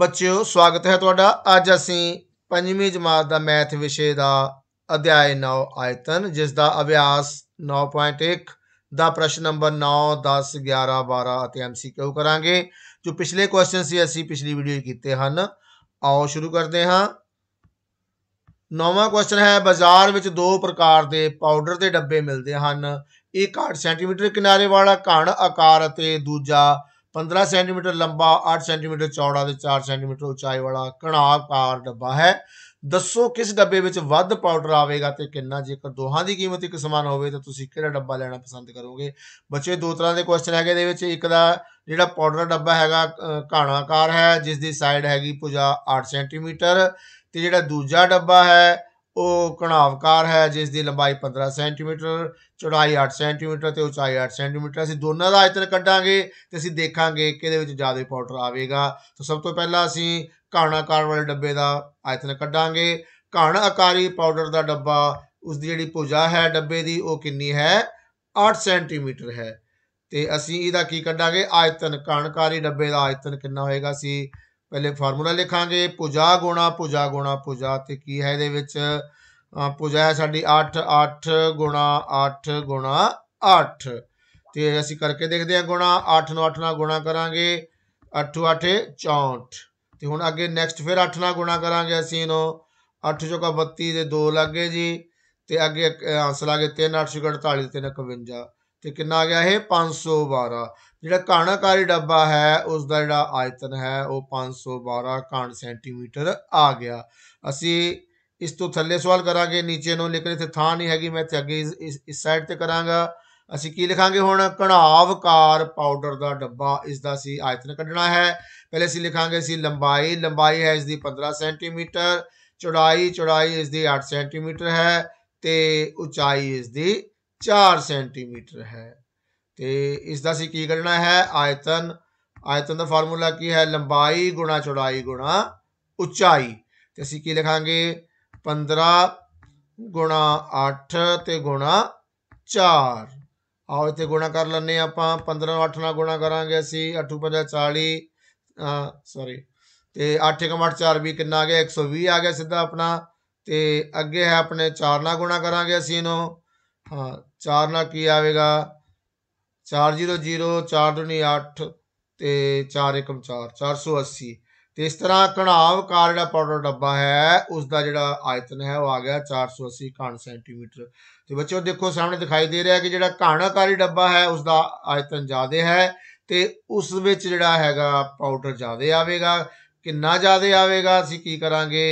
ਬੱਚਿਓ ਸਵਾਗਤ ਹੈ ਤੁਹਾਡਾ ਅੱਜ ਅਸੀਂ ਪੰਜਵੀਂ ਜਮਾਤ ਦਾ ਮੈਥ ਵਿਸ਼ੇ ਦਾ ਅਧਿਆਇ 9 ਆਇਤਨ ਜਿਸ ਦਾ ਅਭਿਆਸ 9.1 ਦਾ ਪ੍ਰਸ਼ਨ ਨੰਬਰ 9 10 11 12 ਅਤੇ ਐਮਸੀਕਿਊ ਕਰਾਂਗੇ ਜੋ ਪਿਛਲੇ ਕੁਐਸਚਨ ਸੀ ਅਸੀਂ ਪਿਛਲੀ ਵੀਡੀਓ ਕੀਤੇ ਹਨ ਆਓ ਸ਼ੁਰੂ ਕਰਦੇ ਹਾਂ ਨੌਵਾਂ ਕੁਐਸਚਨ ਹੈ ਬਾਜ਼ਾਰ ਵਿੱਚ ਦੋ ਪ੍ਰਕਾਰ ਦੇ ਪਾਊਡਰ ਦੇ ਡੱਬੇ ਮਿਲਦੇ ਹਨ ਇੱਕ 8 ਸੈਂਟੀਮੀਟਰ ਕਿਨਾਰੇ ਵਾਲਾ ਘਣ ਆਕਾਰ ਅਤੇ ਦੂਜਾ 15 ਸੈਂਟੀਮੀਟਰ ਲੰਬਾ 8 ਸੈਂਟੀਮੀਟਰ ਚੌੜਾ ਤੇ 4 ਸੈਂਟੀਮੀਟਰ ਉਚਾਈ ਵਾਲਾ ਕਣਾਕਾਰ ਡੱਬਾ ਹੈ ਦੱਸੋ ਕਿਸ ਡੱਬੇ ਵਿੱਚ ਵੱਧ ਪਾਊਡਰ ਆਵੇਗਾ ਤੇ ਕਿੰਨਾ ਜੇਕਰ ਦੋਹਾਂ ਦੀ ਕੀਮਤ ਇੱਕ ਸਮਾਨ ਹੋਵੇ ਤਾਂ ਤੁਸੀਂ ਕਿਹੜਾ ਡੱਬਾ ਲੈਣਾ ਪਸੰਦ ਕਰੋਗੇ ਬੱਚੇ ਦੋ ਤਰ੍ਹਾਂ ਦੇ ਕੁਐਸਚਨ ਹੈਗੇ ਦੇ ਵਿੱਚ ਇੱਕ ਦਾ ਜਿਹੜਾ ਪਾਊਡਰ ਡੱਬਾ ਹੈਗਾ ਕਾਣਾਕਾਰ ਹੈ ਜਿਸ ਦੀ ਸਾਈਡ ਹੈਗੀ ਪੂਜਾ 8 ਸੈਂਟੀਮੀਟਰ ਤੇ ਜਿਹੜਾ ਦੂਜਾ ਡੱਬਾ ਹੈ ਉਹ ਕਣਾਵਕਾਰ ਹੈ ਜਿਸ ਦੀ ਲੰਬਾਈ 15 ਸੈਂਟੀਮੀਟਰ ਚੌੜਾਈ 8 ਸੈਂਟੀਮੀਟਰ ਤੇ ਉਚਾਈ 8 ਸੈਂਟੀਮੀਟਰ ਅਸੀਂ ਦੋਨਾਂ ਦਾ ਆਇਤਨ ਕੱਢਾਂਗੇ ਤੇ ਅਸੀਂ ਦੇਖਾਂਗੇ ਕਿਹਦੇ ਵਿੱਚ ਜ਼ਿਆਦਾ ਪਾਊਡਰ ਆਵੇਗਾ ਤਾਂ ਸਭ ਤੋਂ ਪਹਿਲਾਂ ਅਸੀਂ ਘਣਾਕਾਰ ਵਾਲੇ ਡੱਬੇ ਦਾ ਆਇਤਨ ਕੱਢਾਂਗੇ ਘਣ ਆਕਾਰੀ ਪਾਊਡਰ ਦਾ ਡੱਬਾ ਉਸ ਦੀ ਜਿਹੜੀ ਭੁਜਾ ਹੈ ਡੱਬੇ ਦੀ ਉਹ ਕਿੰਨੀ ਹੈ 8 ਸੈਂਟੀਮੀਟਰ ਹੈ ਤੇ ਅਸੀਂ ਇਹਦਾ ਕੀ ਕੱਢਾਂਗੇ ਆਇਤਨ ਕਣਕਾਰੀ ਡੱਬੇ ਦਾ ਆਇਤਨ ਕਿੰਨਾ ਹੋਏਗਾ ਸੀ ਪਹਿਲੇ ਫਾਰਮੂਲਾ ਲਿਖਾਂਗੇ ਪੁਜਾ ਗੁਣਾ ਪੁਜਾ ਗੁਣਾ ਪੁਜਾ ਤੇ ਕੀ ਹੈ ਇਹਦੇ ਵਿੱਚ ਪੁਜਾ ਹੈ ਸਾਡੀ 8 8 ਗੁਣਾ 8 ਗੁਣਾ 8 ਤੇ ਅਸੀਂ ਕਰਕੇ ਦੇਖਦੇ ਹਾਂ ਗੁਣਾ 8 ਨੂੰ 8 ਨਾਲ ਗੁਣਾ ਕਰਾਂਗੇ 8 8 64 ਤੇ ਹੁਣ ਅੱਗੇ ਨੈਕਸਟ ਫਿਰ 8 ਨਾਲ ਗੁਣਾ ਕਰਾਂਗੇ ਅਸੀਂ ਇਹਨੂੰ 8 ਚੋਕਾ 32 ਦੇ 2 ਲੱਗੇ ਜੀ ਤੇ ਅੱਗੇ ਆਂਸਰ ਆ ਗਿਆ 3 8 48 3 51 ਤੇ ਕਿੰਨਾ ਆ ਗਿਆ ਇਹ 512 ਜਿਹੜਾ ਕਾਣਾਕਾਰੀ ਡੱਬਾ ਹੈ ਉਸ ਦਾ ਜਿਹੜਾ ਆਇਤਨ ਹੈ ਉਹ 512 ਕਾਣ ਸੈਂਟੀਮੀਟਰ ਆ ਗਿਆ ਅਸੀਂ ਇਸ ਤੋਂ ਥੱਲੇ ਸਵਾਲ ਕਰਾਂਗੇ ਨੀਚੇ ਨੂੰ ਲੇਕਿਨ ਇੱਥੇ ਥਾਂ ਨਹੀਂ ਹੈਗੀ ਮੈਂ ਇੱਥੇ ਅੱਗੇ ਇਸ ਸਾਈਡ ਤੇ ਕਰਾਂਗਾ ਅਸੀਂ ਕੀ ਲਿਖਾਂਗੇ ਹੁਣ ਕਣਾਵਕਾਰ ਪਾਊਡਰ ਦਾ ਡੱਬਾ ਇਸ ਦਾ ਸੀ ਆਇਤਨ ਕੱਢਣਾ ਹੈ ਪਹਿਲੇ ਅਸੀਂ ਲਿਖਾਂਗੇ ਸੀ ਲੰਬਾਈ ਲੰਬਾਈ ਹੈ ਇਸ ਦੀ 15 ਸੈਂਟੀਮੀਟਰ ਚੌੜਾਈ ਚੌੜਾਈ ਇਸ ਦੀ 8 ਸੈਂਟੀਮੀਟਰ ਹੈ ਤੇ ਉਚਾਈ ਇਸ ਦੀ 4 ਸੈਂਟੀਮੀਟਰ ਹੈ ਤੇ ਇਸ ਦਾ ਸੀ ਕੀ ਕਰਨਾ ਹੈ ਆਇਤਨ ਆਇਤਨ ਦਾ ਫਾਰਮੂਲਾ ਕੀ ਹੈ ਲੰਬਾਈ ਗੁਣਾ ਚੌੜਾਈ ਗੁਣਾ ਉਚਾਈ ਤੇ ਅਸੀਂ ਕੀ ਲਿਖਾਂਗੇ 15 ਗੁਣਾ 8 ਤੇ ਗੁਣਾ 4 ਆਓ ਇੱਥੇ ਗੁਣਾ ਕਰ ਲੈਣੇ ਆਪਾਂ 15 ਨੂੰ 8 ਨਾਲ ਗੁਣਾ ਕਰਾਂਗੇ ਅਸੀਂ 8 5 40 ਸੌਰੀ ਤੇ 4 ਵੀ ਕਿੰਨਾ ਆ ਗਿਆ 120 ਆ ਗਿਆ ਸਿੱਧਾ ਆਪਣਾ ਤੇ ਅੱਗੇ ਹੈ ਆਪਣੇ 4 ਨਾਲ ਗੁਣਾ ਕਰਾਂਗੇ ਅਸੀਂ ਇਹਨੂੰ ਹਾਂ 4 ਨਾਲ ਕੀ ਆਵੇਗਾ 400428 ਤੇ 414 480 ਤੇ ਇਸ ਤਰ੍ਹਾਂ ਕਣਾਵ ਕਾਰ ਜਿਹੜਾ ਪਾਊਡਰ ਡੱਬਾ ਹੈ ਉਸ ਦਾ ਜਿਹੜਾ ਆਇਤਨ ਹੈ ਉਹ ਆ ਗਿਆ 480 ਘਣ ਸੈਂਟੀਮੀਟਰ ਤੇ ਬੱਚਿਓ ਦੇਖੋ ਸਾਹਮਣੇ ਦਿਖਾਈ ਦੇ ਰਿਹਾ ਕਿ ਜਿਹੜਾ ਘਣਾਕਾਰੀ ਡੱਬਾ ਹੈ ਉਸ ਦਾ ਆਇਤਨ ਜ਼ਿਆਦਾ ਹੈ ਤੇ ਉਸ ਵਿੱਚ ਜਿਹੜਾ ਹੈਗਾ ਪਾਊਡਰ ਜ਼ਿਆਦਾ ਆਵੇਗਾ ਕਿੰਨਾ ਜ਼ਿਆਦਾ ਆਵੇਗਾ ਅਸੀਂ ਕੀ ਕਰਾਂਗੇ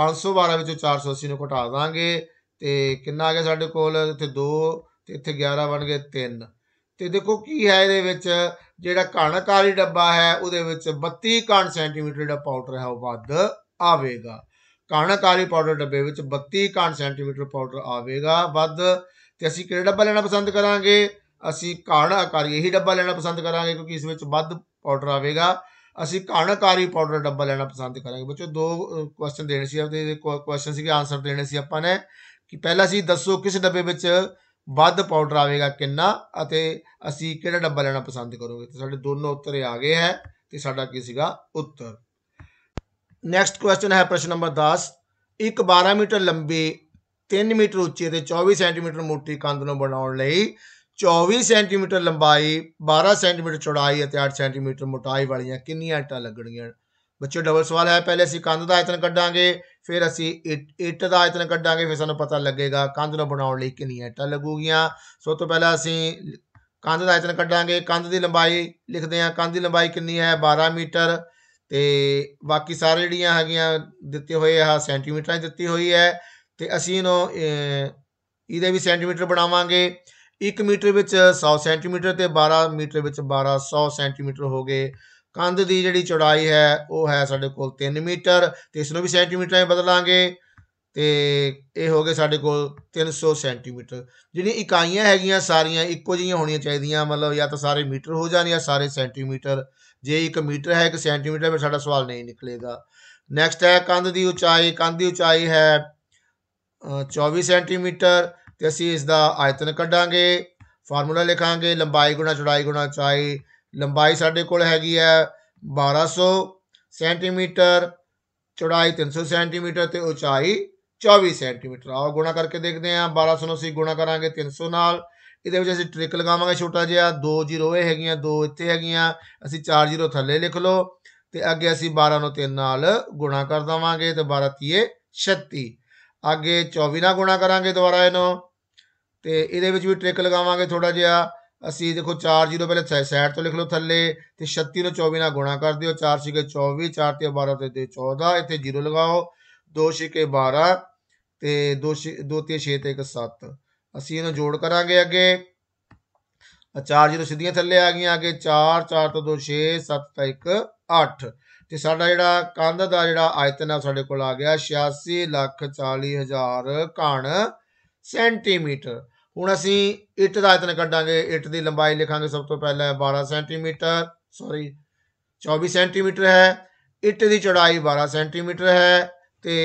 512 ਵਿੱਚੋਂ 480 ਨੂੰ ਘਟਾ ਦਾਂਗੇ ਤੇ ਕਿੰਨਾ ਆ ਗਿਆ ਸਾਡੇ ਕੋਲ ਇੱਥੇ 2 ਤੇ ਇੱਥੇ 11 ਬਣ ਗਏ 3 ਤੇ ਦੇਖੋ ਕੀ ਹੈ ਇਹਦੇ ਵਿੱਚ ਜਿਹੜਾ ਕਣਕ ਵਾਲੀ ਡੱਬਾ ਹੈ ਉਹਦੇ ਵਿੱਚ 32 ਕਣ ਸੈਂਟੀਮੀਟਰ ਦਾ ਪਾਊਡਰ ਹੈ ਉਹ ਵੱਧ ਆਵੇਗਾ ਕਣਕ ਵਾਲੀ ਪਾਊਡਰ ਡੱਬੇ ਵਿੱਚ 32 ਕਣ ਸੈਂਟੀਮੀਟਰ ਪਾਊਡਰ ਆਵੇਗਾ ਵੱਧ ਤੇ ਅਸੀਂ ਕਿਹੜਾ ਡੱਬਾ ਲੈਣਾ ਪਸੰਦ ਕਰਾਂਗੇ ਅਸੀਂ ਕਣ ਆਕਾਰੀ ਇਹੀ ਡੱਬਾ ਲੈਣਾ ਪਸੰਦ ਕਰਾਂਗੇ ਕਿਉਂਕਿ ਇਸ ਵਿੱਚ ਵੱਧ ਪਾਊਡਰ ਆਵੇਗਾ ਅਸੀਂ ਕਣਕਾਰੀ ਪਾਊਡਰ ਡੱਬਾ ਲੈਣਾ ਪਸੰਦ ਕਰਾਂਗੇ ਬੱਚੋ ਦੋ ਕੁਐਸਚਨ ਦੇਣੇ ਸੀ ਆਪਦੇ ਕੁਐਸਚਨ ਸੀਗੇ ਆਨਸਰ ਦੇਣੇ ਸੀ ਆਪਾਂ ਨੇ ਕਿ ਪਹਿਲਾ ਸੀ ਦੱਸੋ ਕਿਸ ਡੱਬੇ ਵਿੱਚ ਵੱਧ ਪਾਊਡਰ ਆਵੇਗਾ ਕਿੰਨਾ ਅਤੇ ਅਸੀਂ ਕਿਹੜਾ ਡੱਬਾ ਲੈਣਾ ਪਸੰਦ ਕਰੋਗੇ ਤੇ ਸਾਡੇ ਦੋਨੋਂ ਉੱਤਰ ਆ ਗਏ ਹੈ ਤੇ ਸਾਡਾ ਕੀ ਸੀਗਾ ਉੱਤਰ ਨੈਕਸਟ ਕੁਐਸਚਨ ਹੈ ਪ੍ਰਸ਼ਨ ਨੰਬਰ 10 ਇੱਕ 12 ਮੀਟਰ ਲੰਬੀ 3 ਮੀਟਰ ਉੱਚੀ ਤੇ 24 ਸੈਂਟੀਮੀਟਰ ਮੋਟੀ ਕੰਧ ਨੂੰ ਬਣਾਉਣ ਲਈ 24 ਸੈਂਟੀਮੀਟਰ ਲੰਬਾਈ 12 ਸੈਂਟੀਮੀਟਰ ਚੌੜਾਈ ਅਤੇ 8 ਸੈਂਟੀਮੀਟਰ ਮੋਟਾਈ ਵਾਲੀਆਂ ਕਿੰਨੀਆਂ ਇੱਟਾਂ ਲੱਗਣਗੀਆਂ ਬੱਚੋ ਡਬਲ ਸਵਾਲ ਹੈ ਪਹਿਲੇ ਅਸੀਂ ਕੰਧ ਦਾ ਆਇਤਨ ਕੱਢਾਂਗੇ ਫਿਰ ਅਸੀਂ ਇੱਟ ਦਾ ਆਇਤਨ ਕੱਢਾਂਗੇ ਫਿਰ ਸਾਨੂੰ ਪਤਾ ਲੱਗੇਗਾ ਕੰਧ ਨੂੰ ਬਣਾਉਣ ਲਈ ਕਿੰਨੀ ਇੱਟਾਂ ਲੱਗੂਗੀਆਂ ਸੋ ਤੋਂ ਪਹਿਲਾਂ ਅਸੀਂ ਕੰਧ ਦਾ ਆਇਤਨ ਕੱਢਾਂਗੇ ਕੰਧ ਦੀ ਲੰਬਾਈ ਲਿਖਦੇ ਹਾਂ ਕੰਧ ਦੀ ਲੰਬਾਈ ਕਿੰਨੀ ਹੈ 12 ਮੀਟਰ ਤੇ ਬਾਕੀ ਸਾਰੇ ਜਿਹੜੀਆਂ ਹੈਗੀਆਂ ਦਿੱਤੇ ਹੋਏ ਆ ਸੈਂਟੀਮੀਟਰਾਂ ਦਿੱਤੀ ਹੋਈ ਹੈ ਤੇ ਅਸੀਂ ਇਹਨੂੰ ਇਹਦੇ ਵੀ ਸੈਂਟੀਮੀਟਰ ਬਣਾਵਾਂਗੇ 1 ਮੀਟਰ ਵਿੱਚ 100 ਸੈਂਟੀਮੀਟਰ ਤੇ 12 ਮੀਟਰ ਵਿੱਚ 1200 ਸੈਂਟੀਮੀਟਰ ਹੋ ਗਏ ਕੰਧ ਦੀ ਜਿਹੜੀ ਚੌੜਾਈ ਹੈ ਉਹ ਹੈ ਸਾਡੇ ਕੋਲ 3 ਮੀਟਰ ਤੇ ਇਸ ਨੂੰ ਵੀ ਸੈਂਟੀਮੀਟਰਾਂ ਵਿੱਚ ਬਦਲਾਂਗੇ ਤੇ ਇਹ ਹੋ ਗਏ ਸਾਡੇ ਕੋਲ 300 ਸੈਂਟੀਮੀਟਰ ਜਿਹੜੀਆਂ ਇਕਾਈਆਂ ਹੈਗੀਆਂ ਸਾਰੀਆਂ ਇੱਕੋ ਜਿਹੀਆਂ ਹੋਣੀਆਂ ਚਾਹੀਦੀਆਂ ਮਤਲਬ ਜਾਂ ਤਾਂ ਸਾਰੇ ਮੀਟਰ ਹੋ ਜਾਣ ਜਾਂ ਸਾਰੇ ਸੈਂਟੀਮੀਟਰ ਜੇ 1 ਮੀਟਰ ਹੈ 1 ਸੈਂਟੀਮੀਟਰ ਫਿਰ ਸਾਡਾ ਸਵਾਲ ਨਹੀਂ ਨਿਕਲੇਗਾ ਨੈਕਸਟ ਹੈ ਕੰਧ ਦੀ ਉਚਾਈ ਕੰਧ ਦੀ ਉਚਾਈ ਹੈ 24 ਸੈਂਟੀਮੀਟਰ ਤੇ ਅਸੀਂ ਇਸ ਦਾ ਆਇਤਨ ਕੱਢਾਂਗੇ ਫਾਰਮੂਲਾ ਲਿਖਾਂਗੇ ਲੰਬਾਈ ਗੁਣਾ ਚੌੜਾਈ ਗੁਣਾ ਉਚਾਈ ਲੰਬਾਈ ਸਾਡੇ ਕੋਲ ਹੈਗੀ ਹੈ 1200 ਸੈਂਟੀਮੀਟਰ ਚੌੜਾਈ 300 ਸੈਂਟੀਮੀਟਰ ਤੇ ਉਚਾਈ 24 ਸੈਂਟੀਮੀਟਰ ਆਓ ਗੁਣਾ ਕਰਕੇ ਦੇਖਦੇ ਹਾਂ 1200 ਨੂੰ ਅਸੀਂ ਗੁਣਾ ਕਰਾਂਗੇ 300 ਨਾਲ ਇਹਦੇ ਵਿੱਚ ਅਸੀਂ ਟ੍ਰਿਕ ਲਗਾਵਾਂਗੇ ਛੋਟਾ ਜਿਹਾ 2 ਜ਼ੀਰੋ ਇਹ ਹੈਗੀਆਂ 2 ਇੱਥੇ ਹੈਗੀਆਂ ਅਸੀਂ 4 ਜ਼ੀਰੋ ਥੱਲੇ ਲਿਖ ਲਓ ਤੇ ਅੱਗੇ ਅਸੀਂ 12 ਨੂੰ 3 ਨਾਲ ਗੁਣਾ ਕਰ ਦਵਾਂਗੇ ਤੇ 12 3 36 ਅੱਗੇ 24 ਨਾਲ ਗੁਣਾ ਕਰਾਂਗੇ ਦੁਬਾਰਾ ਇਹਨੂੰ ਤੇ ਇਹਦੇ ਵਿੱਚ ਵੀ ਟ੍ਰਿਕ ਲਗਾਵਾਂਗੇ ਥੋੜਾ ਜਿਹਾ ਅਸੀਂ ਦੇਖੋ 4 0 ਪਹਿਲੇ ਸਾਈਡ ਤੋਂ ਲਿਖ ਲਓ ਥੱਲੇ ਤੇ 36 ਨੂੰ 24 ਨਾਲ ਗੁਣਾ ਕਰ ਦਿਓ 4 6 24 4 ਤੇ 12 ਤੇ 14 ਇੱਥੇ 0 ਲਗਾਓ 2 6 12 ਤੇ 2 2 3 6 ਤੇ 1 7 ਅਸੀਂ ਇਹਨੂੰ ਜੋੜ ਕਰਾਂਗੇ ਅੱਗੇ 4 0 ਸਿੱਧੀਆਂ ਥੱਲੇ ਆ ਗਈਆਂ ਅੱਗੇ 4 4 ਤੋਂ 2 6 7 ਤਾਂ 1 8 ਤੇ ਸਾਡਾ ਜਿਹੜਾ ਕੰਧ ਦਾ ਜਿਹੜਾ ਆਇਤਨ ਆ ਸਾਡੇ ਕੋਲ ਆ ਗਿਆ 86 ਲੱਖ 40 ਹਜ਼ਾਰ ਘਣ ਸੈਂਟੀਮੀਟਰ ਹੁਣ ਅਸੀਂ ਇੱਟ ਦਾ ਆਇਤਨ ਕੱਢਾਂਗੇ ਇੱਟ ਦੀ ਲੰਬਾਈ ਲਿਖਾਂਗੇ ਸਭ ਤੋਂ ਪਹਿਲਾਂ 12 ਸੈਂਟੀਮੀਟਰ ਸੌਰੀ 24 ਸੈਂਟੀਮੀਟਰ ਹੈ ਇੱਟ ਦੀ ਚੌੜਾਈ 12 ਸੈਂਟੀਮੀਟਰ ਹੈ ਤੇ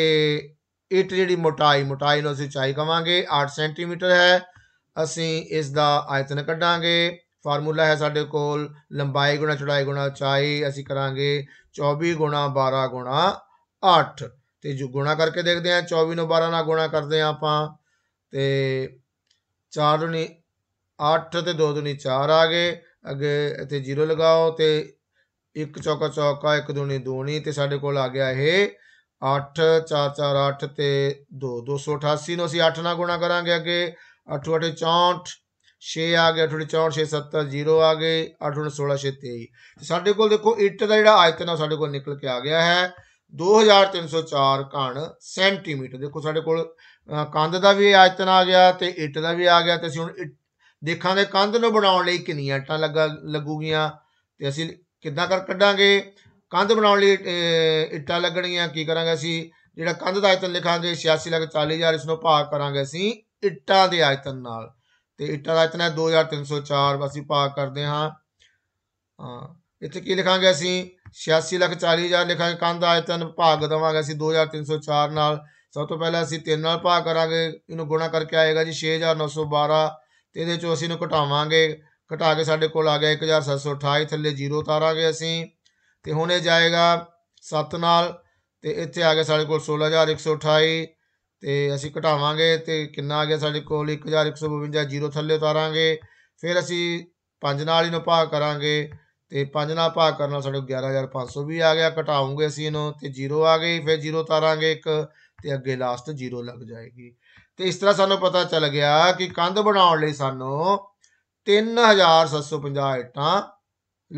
ਇੱਟ ਜਿਹੜੀ ਮੋਟਾਈ ਮੋਟਾਈ ਨੂੰ ਅਸੀਂ ਚਾਈ ਕਵਾਂਗੇ 8 ਸੈਂਟੀਮੀਟਰ ਹੈ ਅਸੀਂ ਇਸ ਦਾ ਆਇਤਨ ਕੱਢਾਂਗੇ ਫਾਰਮੂਲਾ ਹੈ ਸਾਡੇ ਕੋਲ ਲੰਬਾਈ ਗੁਣਾ ਚੌੜਾਈ ਗੁਣਾ ਉਚਾਈ ਅਸੀਂ ਕਰਾਂਗੇ 24 ਗੁਣਾ 12 ਗੁਣਾ 8 ਤੇ ਜੋ ਗੁਣਾ ਕਰਕੇ ਦੇਖਦੇ ਆ 24 ਨੂੰ 12 ਨਾਲ ਗੁਣਾ ਕਰਦੇ ਆ ਆਪਾਂ ਤੇ 4 ਦੁਨੀ 8 ਤੇ 2 ਦੁਨੀ 4 ਆ ਗਏ ਅੱਗੇ ਇੱਥੇ 0 ਲਗਾਓ ਤੇ 1 ਚੌਕਾ ਚੌਕਾ 1 ਦੁਨੀ ਦੂਣੀ ਤੇ ਸਾਡੇ ਕੋਲ ਆ ਗਿਆ ਇਹ 8 4 4 8 ਤੇ 2 288 ਨੂੰ ਅਸੀਂ 8 ਨਾਲ ਗੁਣਾ ਕਰਾਂਗੇ ਅੱਗੇ 8 8 64 6 ਆ ਗਿਆ 64 6 70 0 ਆ ਗਏ 8 16 6 23 ਸਾਡੇ ਕੋਲ ਦੇਖੋ ਇੱਟ ਦਾ ਜਿਹੜਾ ਆਇਤਨ ਆ ਸਾਡੇ ਕੋਲ ਨਿਕਲ ਕੇ ਆ ਗਿਆ ਹੈ 2304 ਘਣ ਸੈਂਟੀਮੀਟਰ ਦੇਖੋ ਸਾਡੇ ਕੋਲ ਕੰਧ ਦਾ ਵੀ ਆਇਤਨ ਆ ਗਿਆ ਤੇ ਇੱਟ ਦਾ ਵੀ ਆ ਗਿਆ ਤੇ ਅਸੀਂ ਹੁਣ ਦੇਖਾਂਗੇ ਕੰਧ ਨੂੰ ਬਣਾਉਣ ਲਈ ਕਿੰਨੀਆਂ ਇੱਟਾਂ ਲੱਗਾ ਲੱਗੂਗੀਆਂ ਤੇ ਅਸੀਂ ਕਿੱਦਾਂ ਕਰ ਕੱਢਾਂਗੇ ਕੰਧ ਬਣਾਉਣ ਲਈ ਇੱਟਾਂ ਲੱਗਣੀਆਂ ਕੀ ਕਰਾਂਗੇ ਅਸੀਂ ਜਿਹੜਾ ਕੰਧ ਦਾ ਆਇਤਨ ਲਿਖਾਂਗੇ 86 ਲੱਖ 40000 ਇਸ ਨੂੰ ਭਾਗ ਕਰਾਂਗੇ ਅਸੀਂ ਇੱਟਾਂ ਦੇ ਆਇਤਨ ਨਾਲ ਤੇ ਇੱਟਾਂ ਦਾ ਆਇਤਨ ਹੈ 2304 ਅਸੀਂ ਭਾਗ ਕਰਦੇ ਹਾਂ ਹਾਂ ਇੱਥੇ ਕੀ ਲਿਖਾਂਗੇ ਅਸੀਂ 86 ਲੱਖ 40000 ਲਿਖਾਂਗੇ ਕੰਧ ਦਾ ਆਇਤਨ ਭਾਗ ਦਵਾਂਗੇ ਅਸੀਂ 2304 ਨਾਲ ਸਭ ਤੋਂ ਪਹਿਲਾਂ ਅਸੀਂ 3 ਨਾਲ ਭਾਗ ਕਰਾਂਗੇ ਇਹਨੂੰ ਗੁਣਾ ਕਰਕੇ ਆਏਗਾ ਜੀ 6912 ਤੇ ਇਹਦੇ ਚੋਂ ਅਸੀਂ ਇਹਨੂੰ ਘਟਾਵਾਂਗੇ ਘਟਾ ਕੇ ਸਾਡੇ ਕੋਲ ਆ ਗਿਆ 1728 ਥੱਲੇ 0 ਉਤਾਰਾਂਗੇ ਅਸੀਂ ਤੇ ਹੁਣ ਇਹ ਜਾਏਗਾ 7 ਨਾਲ ਤੇ ਇੱਥੇ ਆ ਗਿਆ ਸਾਡੇ ਕੋਲ 16128 ਤੇ ਅਸੀਂ ਘਟਾਵਾਂਗੇ ਤੇ ਕਿੰਨਾ ਆ ਗਿਆ ਸਾਡੇ ਕੋਲ 1152 0 ਥੱਲੇ ਉਤਾਰਾਂਗੇ ਫਿਰ ਅਸੀਂ 5 ਨਾਲ ਇਹਨੂੰ ਭਾਗ ਕਰਾਂਗੇ ਤੇ 5 ਨਾਲ ਭਾਗ ਕਰਨ ਨਾਲ ਸਾਡੇ 11500 ਵੀ ਆ ਗਿਆ ਘਟਾਉਂਗੇ ਅਸੀਂ ਇਹਨੂੰ ਤੇ 0 ਆ ਗਈ ਫਿਰ 0 ਉਤਾਰਾਂਗੇ ਇੱਕ ਤੇ ਅੱਗੇ ਲਾਸਟ 0 ਲੱਗ ਜਾਏਗੀ ਤੇ ਇਸ ਤਰ੍ਹਾਂ ਸਾਨੂੰ ਪਤਾ ਚੱਲ ਗਿਆ ਕਿ ਕੰਧ ਬਣਾਉਣ ਲਈ ਸਾਨੂੰ 3750 ਲੱਗਣ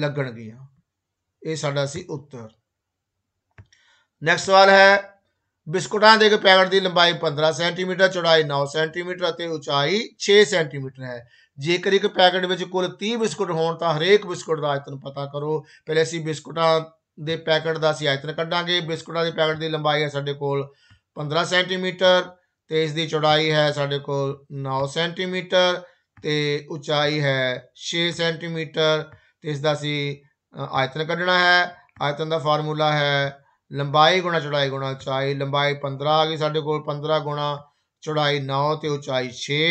ਲੱਗਣਗੀਆਂ ਇਹ ਸਾਡਾ ਸੀ ਉੱਤਰ ਨੈਕਸਟ ਸਵਾਲ ਹੈ ਬਿਸਕੁਟਾਂ ਦੇ ਇੱਕ ਪੈਕਟ ਦੀ ਲੰਬਾਈ 15 ਸੈਂਟੀਮੀਟਰ ਚੌੜਾਈ 9 ਸੈਂਟੀਮੀਟਰ ਅਤੇ ਉਚਾਈ 6 ਸੈਂਟੀਮੀਟਰ ਹੈ ਜੇਕਰ ਇੱਕ ਪੈਕਟ ਵਿੱਚ ਕੁੱਲ 30 ਬਿਸਕੁਟ ਹੋਣ ਤਾਂ ਹਰੇਕ ਬਿਸਕੁਟ ਦਾ ਆਇਤਨ ਪਤਾ ਕਰੋ ਪਹਿਲੇ ਅਸੀਂ ਬਿਸਕੁਟਾਂ ਦੇ ਪੈਕਟ ਦਾ ਅਸੀਂ ਆਇਤਨ ਕੱਢਾਂਗੇ ਬਿਸਕੁਟਾਂ ਦੇ ਪੈਕਟ ਦੀ ਲੰਬਾਈ ਹੈ ਸਾਡੇ ਕੋਲ 15 ਸੈਂਟੀਮੀਟਰ ਤੇ ਇਸ ਦੀ ਚੌੜਾਈ ਹੈ ਸਾਡੇ ਕੋਲ 9 ਸੈਂਟੀਮੀਟਰ ਤੇ ਉਚਾਈ ਹੈ 6 ਸੈਂਟੀਮੀਟਰ ਤੇ ਇਸ ਦਾ ਸੀ ਆਇਤਨ ਕੱਢਣਾ ਹੈ ਆਇਤਨ ਦਾ ਫਾਰਮੂਲਾ ਹੈ ਲੰਬਾਈ ਗੁਣਾ ਚੌੜਾਈ ਗੁਣਾ ਉਚਾਈ ਲੰਬਾਈ 15 ਆ ਗਈ ਸਾਡੇ ਕੋਲ 15 ਗੁਣਾ ਚੌੜਾਈ 9 ਤੇ ਉਚਾਈ 6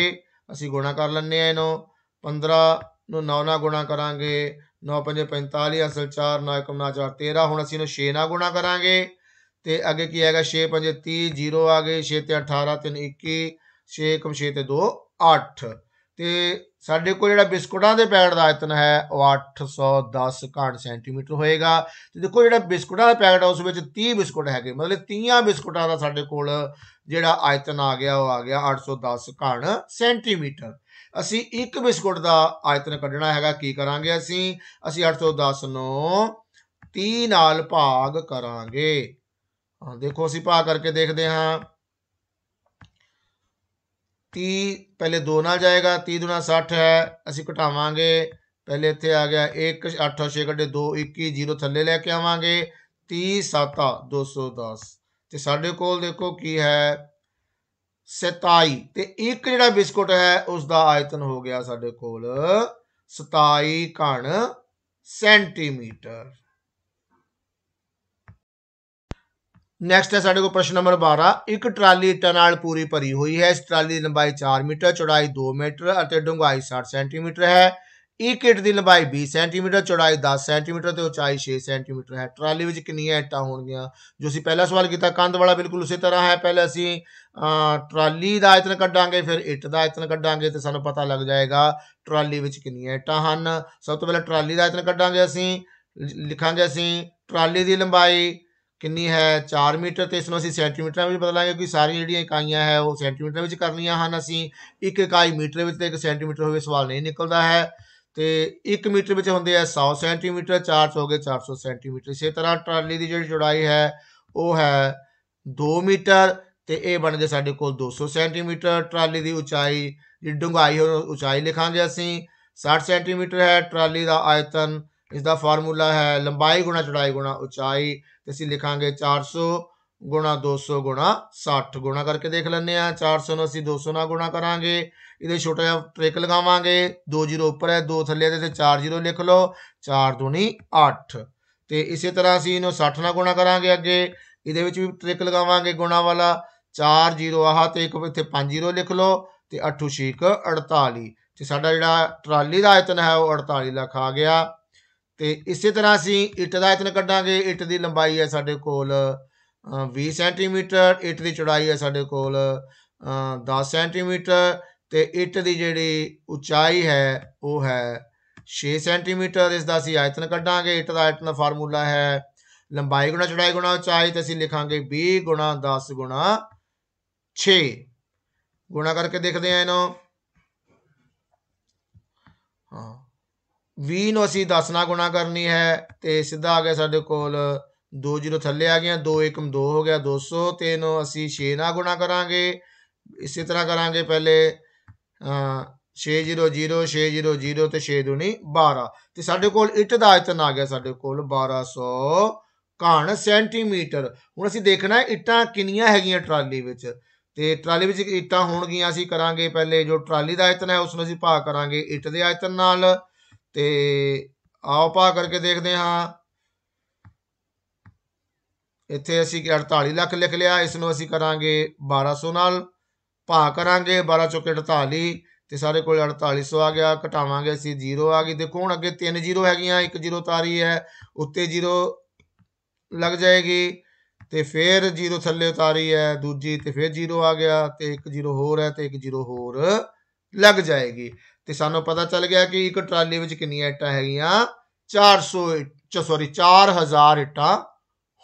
ਅਸੀਂ ਗੁਣਾ ਕਰ ਲੈਣੇ ਆ ਇਹਨੂੰ 15 ਨੂੰ 9 ਨਾਲ ਗੁਣਾ ਕਰਾਂਗੇ 9 5 45 ਅਸਲ 4 9 1 9 4 13 ਹੁਣ ਅਸੀਂ ਇਹਨੂੰ 6 ਨਾਲ ਗੁਣਾ ਕਰਾਂਗੇ ਤੇ ਅੱਗੇ ਕੀ ਆਏਗਾ 6 5 30 0 ਆ ਗਏ 6 ਤੇ 18 3 21 6 ਕਮ 6 ਤੇ 2 8 ਤੇ ਸਾਡੇ ਕੋਲ ਜਿਹੜਾ ਬਿਸਕੁਟਾਂ ਦੇ ਪੈਕਟ ਦਾ ਆਇਤਨ ਹੈ ਉਹ 810 ਘਾਟ ਸੈਂਟੀਮੀਟਰ ਹੋਏਗਾ ਤੇ ਦੇਖੋ ਜਿਹੜਾ ਬਿਸਕੁਟਾਂ ਦਾ ਪੈਕਟ ਹੈ ਉਸ ਵਿੱਚ 30 ਬਿਸਕੁਟ ਹੈਗੇ ਮਤਲਬ 30 ਬਿਸਕੁਟਾਂ ਦਾ ਸਾਡੇ ਕੋਲ ਜਿਹੜਾ ਆਇਤਨ ਆ ਗਿਆ ਉਹ ਆ ਗਿਆ 810 ਘਾਟ ਸੈਂਟੀਮੀਟਰ ਅਸੀਂ ਇੱਕ ਬਿਸਕੁਟ ਦਾ ਆਇਤਨ ਕੱਢਣਾ ਹੈਗਾ ਕੀ ਕਰਾਂਗੇ ਅਸੀਂ ਅਸੀਂ 810 ਨੂੰ 30 ਨਾਲ ਭਾਗ ਕਰਾਂਗੇ ਹਾਂ ਦੇਖੋ ਅਸੀਂ ਭਾਗ ਕਰਕੇ ਦੇਖਦੇ ਹਾਂ 30 ਪਹਿਲੇ 2 ਨਾਲ ਜਾਏਗਾ 30 ਦੁਣਾ 60 ਹੈ ਅਸੀਂ ਘਟਾਵਾਂਗੇ ਪਹਿਲੇ ਇੱਥੇ ਆ ਗਿਆ 1 8 6 ਕੱਢੇ 2 21 0 ਥੱਲੇ ਲੈ ਕੇ ਆਵਾਂਗੇ 30 7 210 ਤੇ ਸਾਡੇ ਕੋਲ ਦੇਖੋ ਕੀ ਹੈ 27 ਤੇ ਇੱਕ ਜਿਹੜਾ ਬਿਸਕੁਟ ਹੈ ਉਸ ਦਾ ਆਇਤਨ ਹੋ ਗਿਆ ਸਾਡੇ ਕੋਲ 27 ਘਣ ਸੈਂਟੀਮੀਟਰ ਨੈਕਸਟ ਹੈ ਸਾਡੇ ਕੋਲ ਪ੍ਰਸ਼ਨ ਨੰਬਰ 12 ਇੱਕ ਟਰਾਲੀ ਇੱਟਾਂ ਨਾਲ ਪੂਰੀ ਭਰੀ ਹੋਈ ਹੈ ਇਸ ਟਰਾਲੀ ਦੀ ਲੰਬਾਈ 4 ਮੀਟਰ ਚੌੜਾਈ 2 ਮੀਟਰ ਅਤੇ ਡੂੰਘਾਈ 60 ਸੈਂਟੀਮੀਟਰ ਹੈ ਇੱਕ ਕਿਟ ਦੀ ਲੰਬਾਈ 20 ਸੈਂਟੀਮੀਟਰ ਚੌੜਾਈ 10 ਸੈਂਟੀਮੀਟਰ ਤੇ ਉਚਾਈ 6 ਸੈਂਟੀਮੀਟਰ ਹੈ ਟਰਾਲੀ ਵਿੱਚ ਕਿੰਨੀਆਂ ਇੱਟਾਂ ਹੋਣਗੀਆਂ ਜੋ ਅਸੀਂ ਪਹਿਲਾ ਸਵਾਲ ਕੀਤਾ ਕੰਧ ਵਾਲਾ ਬਿਲਕੁਲ ਉਸੇ ਤਰ੍ਹਾਂ ਹੈ ਪਹਿਲੇ ਅਸੀਂ ਟਰਾਲੀ ਦਾ ਆਇਤਨ ਕੱਢਾਂਗੇ ਫਿਰ ਇੱਟ ਦਾ ਆਇਤਨ ਕੱਢਾਂਗੇ ਤੇ ਸਾਨੂੰ ਪਤਾ ਲੱਗ ਜਾਏਗਾ ਟਰਾਲੀ ਵਿੱਚ ਕਿੰਨੀਆਂ ਇੱਟਾਂ ਹਨ ਸਭ ਤੋਂ ਪਹਿਲਾਂ ਟਰਾਲੀ ਦਾ ਆਇਤਨ ਕੱਢਾਂਗੇ ਅਸੀਂ ਲਿਖਾਂਗੇ ਅਸੀਂ ਟਰਾਲੀ ਦੀ ਲੰਬਾਈ ਕਿੰਨੀ ਹੈ 4 ਮੀਟਰ ਤੇ ਇਸ ਨੂੰ ਅਸੀਂ ਸੈਂਟੀਮੀਟਰਾਂ ਵਿੱਚ ਬਦਲਾਂਗੇ ਕਿਉਂਕਿ ਸਾਰੀਆਂ ਜਿਹੜੀਆਂ ਇਕਾਈਆਂ ਹੈ ਉਹ ਸੈਂਟੀਮੀਟਰ ਵਿੱਚ ਕਰਨੀਆਂ ਹਨ ਅਸੀਂ ਇੱਕ ਇਕਾਈ ਮੀਟਰ ਵਿੱਚ ਤੇ ਇੱਕ ਸੈਂਟੀਮੀਟਰ ਹੋਵੇ ਸਵਾਲ ਨਹੀਂ ਨਿਕਲਦਾ ਹੈ ਤੇ 1 ਮੀਟਰ ਵਿੱਚ ਹੁੰਦੇ ਆ 100 ਸੈਂਟੀਮੀਟਰ 4 ਹੋ ਗਏ 400 ਸੈਂਟੀਮੀਟਰ ਇਸੇ ਤਰ੍ਹਾਂ ਟਰਾਲੀ ਦੀ ਜਿਹੜੀ ਚੌੜਾਈ ਹੈ ਉਹ ਹੈ 2 ਮੀਟਰ ਤੇ ਇਹ ਬਣ ਗਏ ਸਾਡੇ ਕੋਲ 200 ਸੈਂਟੀਮੀਟਰ ਟਰਾਲੀ ਦੀ ਉਚਾਈ ਜਿਹੜੀ ਡੂੰਘਾਈ ਹੋ ਉਚਾਈ ਲਿਖਾਂਗੇ ਅਸੀਂ 60 ਸੈਂਟੀਮੀਟਰ ਹੈ ਟਰਾਲੀ ਦਾ ਆਇਤਨ ਇਸ ਦਾ ਫਾਰਮੂਲਾ ਹੈ ਲੰਬਾਈ ਗੁਣਾ ਚੌੜਾਈ ਗੁਣਾ ਉਚਾਈ ਤੇ ਅਸੀਂ ਲਿਖਾਂਗੇ 400 ਗੁਣਾ 200 ਗੁਣਾ 60 ਗੁਣਾ ਕਰਕੇ ਦੇਖ ਲੈਂਦੇ ਆ 400 ਨੂੰ ਅਸੀਂ 200 ਨਾਲ ਗੁਣਾ ਕਰਾਂਗੇ ਇਹਦੇ ਛੋਟਾ ਜਿਹਾ ਟ੍ਰਿਕ ਲਗਾਵਾਂਗੇ 2 ਜ਼ੀਰੋ ਉੱਪਰ ਹੈ 2 ਥੱਲੇ ਤੇ 4 ਜ਼ੀਰੋ ਲਿਖ ਲਓ 4 ਦੁਣੀ 8 ਤੇ ਇਸੇ ਤਰ੍ਹਾਂ ਅਸੀਂ ਇਹਨੂੰ 60 ਨਾਲ ਗੁਣਾ ਕਰਾਂਗੇ ਅੱਗੇ ਇਹਦੇ ਵਿੱਚ ਵੀ ਟ੍ਰਿਕ ਲਗਾਵਾਂਗੇ ਗੁਣਾ ਵਾਲਾ 4 ਜ਼ੀਰੋ ਆਹ ਤੇ ਇੱਕ ਇੱਥੇ 5 ਜ਼ੀਰੋ ਲਿਖ ਲਓ ਤੇ 8 6 48 ਤੇ ਸਾਡਾ ਜਿਹੜਾ ਟਰਾਲੀ ਦਾ ਆਇਤਨ ਹੈ ਉਹ 48 ਲੱਖ ਆ ਗਿਆ ਤੇ ਇਸੇ ਤਰ੍ਹਾਂ ਅਸੀਂ ਇੱਟ ਦਾ ਆਇਤਨ ਕੱਢਾਂਗੇ ਇੱਟ ਦੀ ਲੰਬਾਈ ਹੈ ਸਾਡੇ ਕੋਲ 20 ਸੈਂਟੀਮੀਟਰ ਇੱਟ ਦੀ ਚੌੜਾਈ ਹੈ ਸਾਡੇ ਕੋਲ 10 ਸੈਂਟੀਮੀਟਰ ਤੇ ਇੱਟ ਦੀ ਜਿਹੜੀ ਉਚਾਈ ਹੈ ਉਹ ਹੈ 6 ਸੈਂਟੀਮੀਟਰ ਇਸ ਦਾ ਅਸੀਂ ਆਇਤਨ ਕੱਢਾਂਗੇ ਇੱਟ ਦਾ ਆਇਤਨ ਦਾ ਫਾਰਮੂਲਾ ਹੈ ਲੰਬਾਈ ਗੁਣਾ ਚੌੜਾਈ ਗੁਣਾ ਉਚਾਈ ਤੇ ਅਸੀਂ ਲਿਖਾਂਗੇ 20 ਗੁਣਾ 10 ਗੁਣਾ 6 ਗੁਣਾ ਕਰਕੇ ਦੇਖਦੇ ਆ ਇਹਨੂੰ ਹਾਂ 20 ਨੂੰ ਅਸੀਂ 10 ਨਾਲ ਗੁਣਾ ਕਰਨੀ ਹੈ ਤੇ ਸਿੱਧਾ ਆ ਗਿਆ ਸਾਡੇ ਕੋਲ 2 ਥੱਲੇ ਆ ਗਿਆ 2 1 2 ਹੋ ਗਿਆ 200 ਤੇ ਨੂੰ ਅਸੀਂ 6 ਨਾਲ ਗੁਣਾ ਕਰਾਂਗੇ ਇਸੇ ਤਰ੍ਹਾਂ ਕਰਾਂਗੇ ਪਹਿਲੇ 6 0 0 6 0 0 ਤੇ 6 2 12 ਤੇ ਸਾਡੇ ਕੋਲ ਇੱਟ ਦਾ ਆਇਤਨ ਆ ਗਿਆ ਸਾਡੇ ਕੋਲ 1200 ਘਣ ਸੈਂਟੀਮੀਟਰ ਹੁਣ ਅਸੀਂ ਦੇਖਣਾ ਹੈ ਇੱਟਾਂ ਕਿੰਨੀਆਂ ਹੈਗੀਆਂ ਟਰਾਲੀ ਵਿੱਚ ਤੇ ਟਰਾਲੀ ਵਿੱਚ ਇੱਟਾਂ ਹੋਣਗੀਆਂ ਅਸੀਂ ਕਰਾਂਗੇ ਪਹਿਲੇ ਜੋ ਟਰਾਲੀ ਦਾ ਆਇਤਨ ਹੈ ਉਸ ਨੂੰ ਅਸੀਂ ਭਾਗ ਕਰਾਂਗੇ ਇੱਟ ਦੇ ਆਇਤਨ ਨਾਲ ਤੇ ਆਓ ਪਾ ਕਰਕੇ ਦੇਖਦੇ ਹਾਂ ਇੱਥੇ ਅਸੀਂ 48 ਲੱਖ ਲਿਖ ਲਿਆ ਇਸ ਨੂੰ ਅਸੀਂ ਕਰਾਂਗੇ 1200 ਨਾਲ ਭਾ ਕਰਾਂਗੇ 12 ਚੋਕੇ 48 ਤੇ ਸਾਰੇ ਕੋਲ 4800 ਆ ਗਿਆ ਘਟਾਵਾਂਗੇ ਅਸੀਂ 0 ਆ ਗਈ ਦੇਖੋ ਹੁਣ ਅੱਗੇ 3 0 ਹੈਗੀਆਂ ਇੱਕ 0 ਤਾਰੀ ਹੈ ਉੱਤੇ 0 ਲੱਗ ਜਾਏਗੀ ਤੇ ਫਿਰ 0 ਥੱਲੇ ਉਤਾਰੀ ਹੈ ਦੂਜੀ ਤੇ ਫਿਰ 0 ਆ ਗਿਆ ਤੇ ਇੱਕ 0 ਹੋਰ ਹੈ ਤੇ ਇੱਕ 0 ਹੋਰ ਲੱਗ ਜਾਏਗੀ ਤੇ ਸਾਨੂੰ ਪਤਾ ਚੱਲ ਗਿਆ ਕਿ ਇੱਕ ਟਰਾਲੀ ਵਿੱਚ ਕਿੰਨੀਆਂ ਇੱਟਾਂ ਹੈਗੀਆਂ 400 ਸੌਰੀ 4000 ਇੱਟਾਂ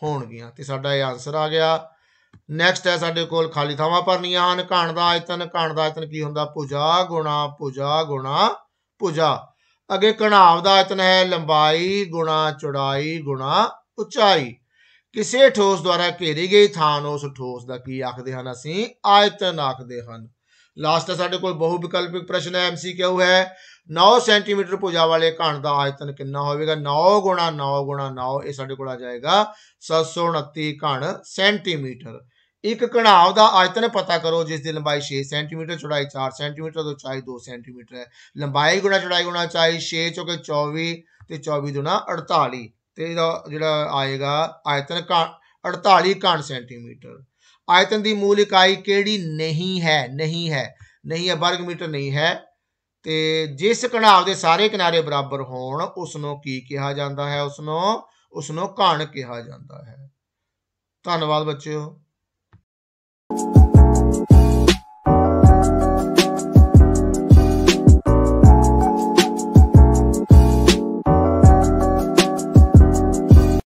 ਹੋਣਗੀਆਂ ਤੇ ਸਾਡਾ ਇਹ ਆਨਸਰ ਆ ਗਿਆ ਨੈਕਸਟ ਹੈ ਸਾਡੇ ਕੋਲ ਖਾਲੀ ਥਾਵਾਂ ਭਰਨੀਆਂ ਹਨ ਘਣ ਦਾ ਆਇਤਨ ਘਣ ਦਾ ਆਇਤਨ ਕੀ ਹੁੰਦਾ ਭੁਜਾ ਗੁਣਾ ਭੁਜਾ ਗੁਣਾ ਭੁਜਾ ਅੱਗੇ ਕਣਾਵ ਦਾ ਆਇਤਨ ਹੈ ਲੰਬਾਈ ਗੁਣਾ ਚੌੜਾਈ ਗੁਣਾ ਉਚਾਈ ਕਿਸੇ ਠੋਸ ਦੁਆਰਾ ਘੇਰੀ ਗਈ ਥਾਂ ਨੂੰ ਉਸ ਠੋਸ ਦਾ ਕੀ ਆਖਦੇ ਹਨ ਅਸੀਂ ਆਇਤਨ ਆਖਦੇ ਹਨ ਲਾਸਟ ਦਾ ਸਾਡੇ ਕੋਲ ਬਹੁ ਵਿਕਲਪਿਕ ਪ੍ਰਸ਼ਨ ਹੈ ਐਮਸੀਕਿਊ ਹੈ 9 ਸੈਂਟੀਮੀਟਰ ਭੁਜਾ ਵਾਲੇ ਘਣ ਦਾ ਆਇਤਨ ਕਿੰਨਾ ਹੋਵੇਗਾ 9 9 9 ਇਹ ਸਾਡੇ ਕੋਲ ਆ ਜਾਏਗਾ 729 ਘਣ ਸੈਂਟੀਮੀਟਰ ਇੱਕ ਘਣਾਵ ਦਾ ਆਇਤਨ ਪਤਾ ਕਰੋ ਜਿਸ ਦੀ ਲੰਬਾਈ 6 ਸੈਂਟੀਮੀਟਰ ਚੌੜਾਈ 4 ਸੈਂਟੀਮੀਟਰ ਤੇ ਉਚਾਈ 2 ਸੈਂਟੀਮੀਟਰ ਹੈ ਲੰਬਾਈ ਗੁਣਾ ਚੌੜਾਈ ਗੁਣਾ ਉਚਾਈ 6 ਚੋਕੇ 24 ਤੇ 24 ਦੁਣਾ 48 ਤੇ ਇਹਦਾ ਜਿਹੜਾ ਆਏਗਾ ਆਇਤਨ 48 ਘਣ ਸੈਂਟੀਮੀਟਰ ਆਇਤਨ ਦੀ ਮੂਲ ਇਕਾਈ ਕਿਹੜੀ ਨਹੀਂ ਹੈ ਨਹੀਂ ਹੈ ਨਹੀਂ ਹੈ ਵਰਗ ਮੀਟਰ ਨਹੀਂ ਹੈ ਤੇ ਜਿਸ ਕਣਾਵ ਦੇ ਸਾਰੇ ਕਿਨਾਰੇ ਬਰਾਬਰ ਹੋਣ ਉਸ ਨੂੰ ਕੀ ਕਿਹਾ ਜਾਂਦਾ ਹੈ ਉਸ ਨੂੰ ਉਸ ਨੂੰ ਘਣ ਕਿਹਾ ਜਾਂਦਾ ਹੈ ਧੰਨਵਾਦ ਬੱਚਿਓ